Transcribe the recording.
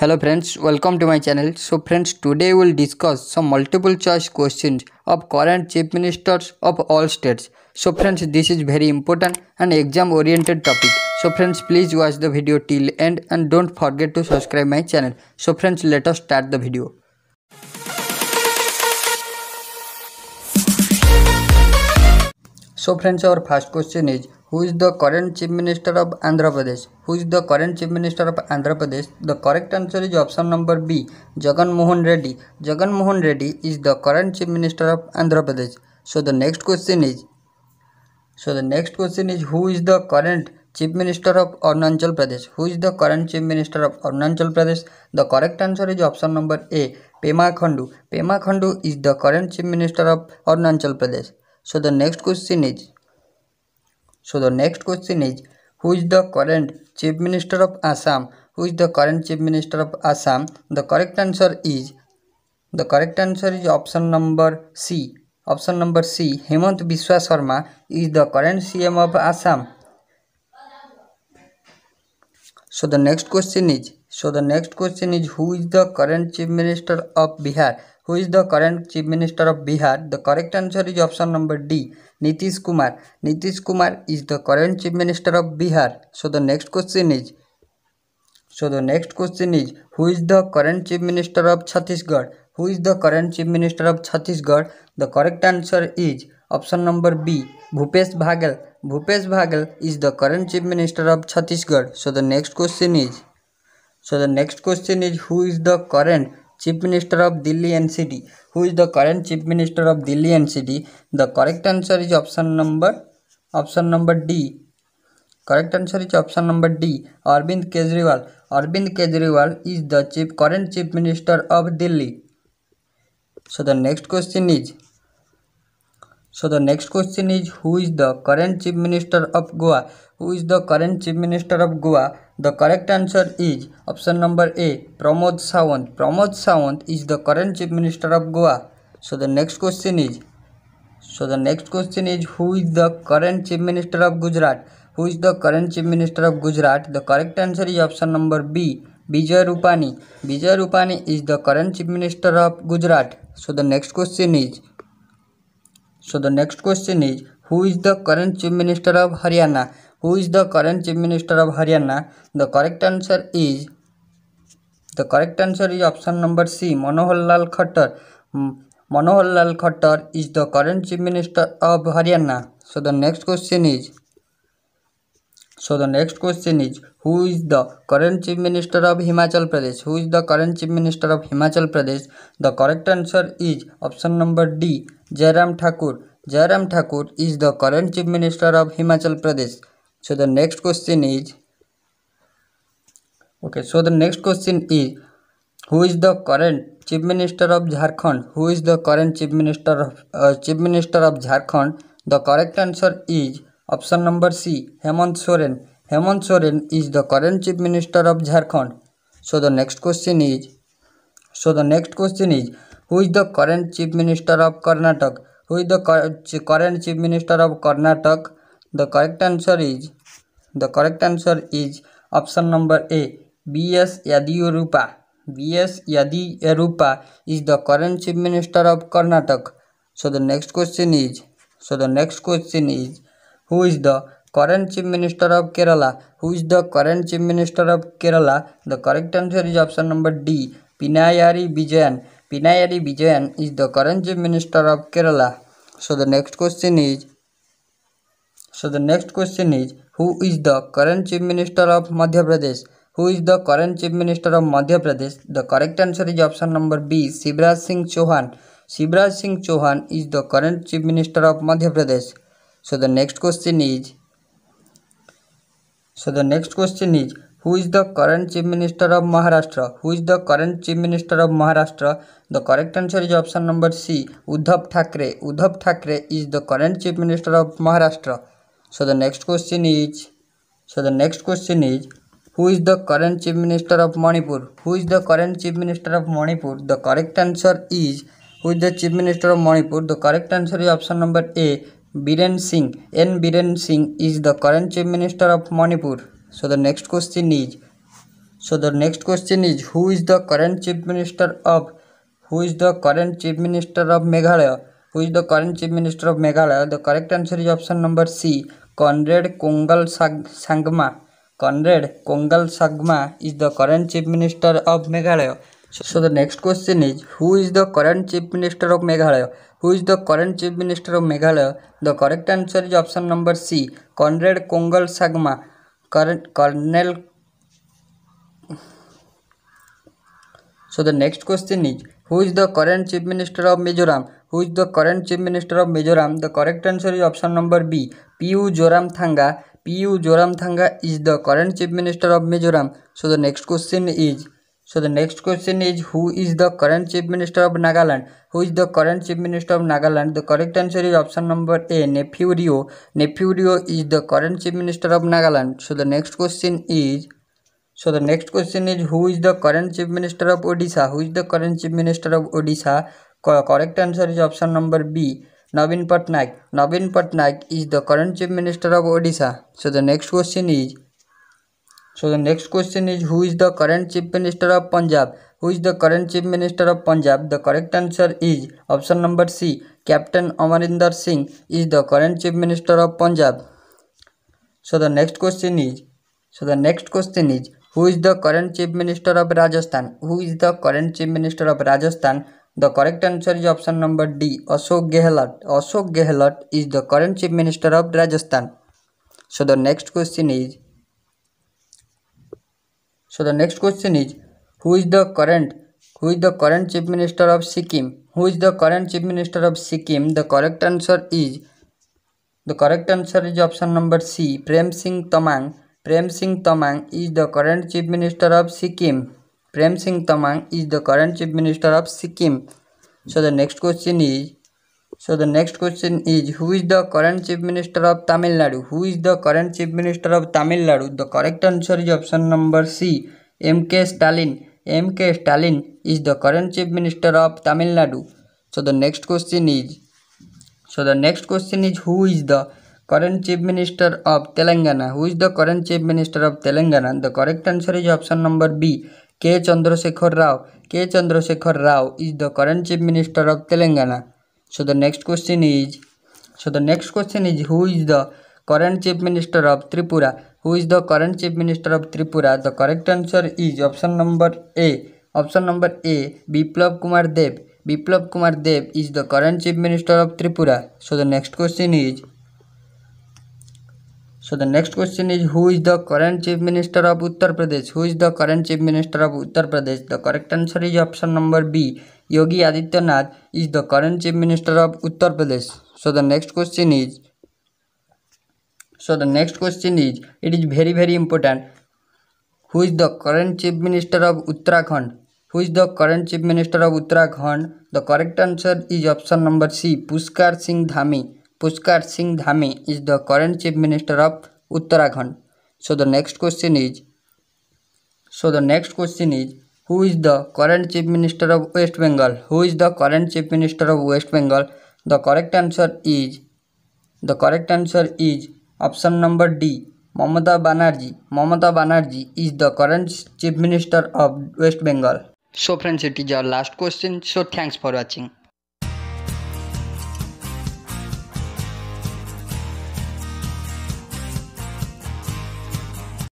Hello friends, welcome to my channel. So friends, today we will discuss some multiple choice questions of current chief ministers of all states. So friends, this is very important and exam oriented topic. So friends, please watch the video till end and don't forget to subscribe my channel. So friends, let us start the video. So friends, our first question is Who is the current Chief Minister of Andhra Pradesh? Who is the current Chief Minister of Andhra Pradesh? The correct answer is option number B. Jagan Mohan Reddy. Jagan Mohan Reddy is the current Chief Minister of Andhra Pradesh. So the next question is. So the next question is who is the current Chief Minister of Arunachal Pradesh? Who is the current Chief Minister of Arunachal Pradesh? The correct answer is option number A. Pema Khandu. Pema Khandu is the current Chief Minister of Arunachal Pradesh. So the next question is. So the next question is, who is the current Chief Minister of Assam? Who is the current Chief Minister of Assam? The correct answer is, the correct answer is option number C. Option number C, Hemant Biswa Sharma is the current CM of Assam. So the next question is, so the next question is, who is the current Chief Minister of Bihar? Who is the current Chief Minister of Bihar? The correct answer is option number D. Nitish Kumar. Nitish Kumar is the current Chief Minister of Bihar. So the next question is so the next question is who is the current chief minister of Chhattisgarh? Who is the current chief minister of Chhattisgarh? The correct answer is option number B Bhupesh bhagel Bhupesh bhagel is the current chief minister of Chhattisgarh. So the next question is so the next question is who is the current Chief Minister of Delhi NCD. Who is the current Chief Minister of Delhi NCD? The correct answer is option number option number D. Correct answer is option number D. Arvind Kejriwal. Arvind Kejriwal is the chief current Chief Minister of Delhi. So the next question is. So the next question is who is the current Chief Minister of Goa? Who is the current Chief Minister of Goa? The correct answer is option number A Pramod Sawant. Pramod Sawant is the current chief minister of Goa. So the next question is so the next question is who is the current chief minister of Gujarat? Who is the current chief minister of Gujarat? The correct answer is option number B Bijay Rupani. Bijay Rupani is the current chief minister of Gujarat. So the next question is so the next question is who is the current chief minister of Haryana? Who is the current chief minister of Haryana the correct answer is the correct answer is option number C Manohar Lal Khattar Manohar Lal Khattar is the current chief minister of Haryana so the next question is so the next question is who is the current chief minister of Himachal Pradesh who is the current chief minister of Himachal Pradesh the correct answer is option number D Jairam Thakur Jairam Thakur is the current chief minister of Himachal Pradesh so the next question is okay so the next question is who is the current chief minister of jharkhand who is the current chief minister of uh, chief minister of jharkhand the correct answer is option number c hemant soren hemant soren is the current chief minister of jharkhand so the next question is so the next question is who is the current chief minister of karnataka who is the current chief minister of karnataka the correct answer is the correct answer is option number A B S Yediyurappa B S Yediyurappa is the current chief minister of Karnataka so the next question is so the next question is who is the current chief minister of Kerala who is the current chief minister of Kerala the correct answer is option number D Pinarayi Vijayan Pinarayi Vijayan is the current chief minister of Kerala so the next question is so the next question is who is the current chief minister of Madhya Pradesh who is the current chief minister of Madhya Pradesh the correct answer is option number B Shivraj Singh Chouhan Shivraj Singh Chouhan is the current chief minister of Madhya Pradesh so the next question is so the next question is who is the current chief minister of Maharashtra who is the current chief minister of Maharashtra the correct answer is option number C Uddhav Thackeray Uddhav Thackeray is the current chief minister of Maharashtra So the next question is so the next question is who is the current chief minister of Manipur? Who is the current chief minister of Manipur? The correct answer is who is the chief minister of Manipur? The correct answer is option number A Biren Singh. N Biren Singh is the current chief minister of Manipur. So the next question is so the next question is who is the current chief minister of who is the current chief minister of Meghalaya? Who is the current chief minister of Meghalaya the correct answer is option number C Conrad Kongkal Sangma Conrad Kongkal Sangma is the current chief minister of Meghalaya so the next question is who is the current chief minister of Meghalaya who is the current chief minister of Meghalaya the correct answer is option number C Conrad Kongkal Sangma कर्नेल so the next question is who is the current chief minister of Mizoram who is the current chief minister of Mizoram? The correct answer is option number B. P.U. Joram Thanga. P.U. Joram Thanga is the current chief minister of Mizoram. So the next question is. So the next question is who is the current chief minister of Nagaland? Who is the current chief minister of Nagaland? The correct answer is option number A. Nephew Rio. Nephew Rio is the current chief minister of Nagaland. So the next question is. So the next question is who is the current chief minister of Odisha? Who is the current chief minister of Odisha? Correct answer is option number B. Navin Patnaik. Navin Patnaik is the current Chief Minister of Odisha. So the next question is so the next question is who is the current Chief Minister of Punjab? Who is the current Chief Minister of Punjab? The correct answer is option number C. Captain Amarinder Singh is the current Chief Minister of Punjab. So the next question is so the next question is who is the current Chief Minister of Rajasthan? Who is the current Chief Minister of Rajasthan? The correct answer is option number D. Ashok Gehlot. Ashok Gehlot is the current Chief Minister of Rajasthan. So the next question is. So the next question is, who is the current who is the current Chief Minister of Sikkim? Who is the current Chief Minister of Sikkim? The correct answer is the correct answer is option number C. Prem Singh Tamang. Prem Singh Tamang is the current Chief Minister of Sikkim. Prem Singh Tamang is the current Chief Minister of Sikkim. So the next question is so the next question is who is the current Chief Minister of Tamil Nadu? Who is the current Chief Minister of Tamil Nadu? The correct answer is option number C. M.K. Stalin. M.K. Stalin is the current Chief Minister of Tamil Nadu. So the next question is so the next question is who is the current Chief Minister of Telangana? Who is the current Chief Minister of Telangana? The correct answer is option number B. के Chandrashekar Rao K Chandrashekar Rao is the current chief minister of Telangana so the next question is so the next question is who is the current chief minister of Tripura who is the current chief minister of Tripura the correct answer is option number A option number A Biplab Kumar Deb Biplab Kumar Deb is the current chief minister of Tripura so the next question is So the next question is who is the current chief minister of Uttar Pradesh? Who is the current chief minister of Uttar Pradesh? The correct answer is option number B. Yogi Adityanath is the current chief minister of Uttar Pradesh. So the next question is so the next question is it is very very important who is the current chief minister of Uttarakhand? Who is the current chief minister of Uttarakhand? The correct answer is option number C Pushkar Singh Dhami. Pushkar Singh Dhami is the current chief minister of Uttarakhand so the next question is so the next question is who is the current chief minister of West Bengal who is the current chief minister of West Bengal the correct answer is the correct answer is option number D Mamata Banerjee Mamata Banerjee is the current chief minister of West Bengal so friends it is our last question so thanks for watching